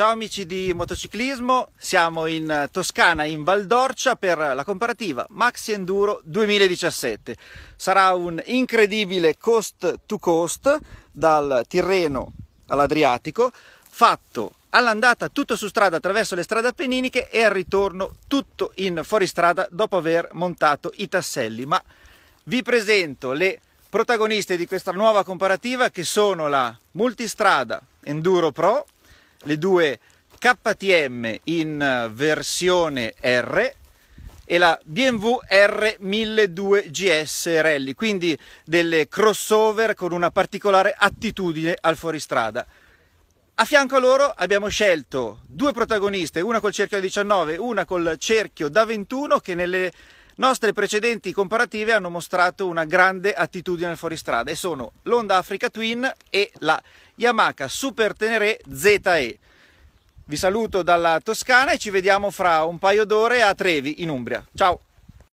Ciao amici di motociclismo, siamo in Toscana, in Valdorcia, per la comparativa Maxi Enduro 2017. Sarà un incredibile coast to coast dal Tirreno all'Adriatico, fatto all'andata tutto su strada attraverso le strade appenniniche e al ritorno tutto in fuoristrada dopo aver montato i tasselli. Ma vi presento le protagoniste di questa nuova comparativa che sono la Multistrada Enduro Pro le due KTM in eh, versione R e la BMW r 1002 GS Rally, quindi delle crossover con una particolare attitudine al fuoristrada. A fianco a loro abbiamo scelto due protagoniste, una col cerchio da 19, una col cerchio da 21 che nelle nostre precedenti comparative hanno mostrato una grande attitudine al fuoristrada e sono l'Honda Africa Twin e la Yamaha Super Tenere ZE. Vi saluto dalla Toscana e ci vediamo fra un paio d'ore a Trevi in Umbria. Ciao!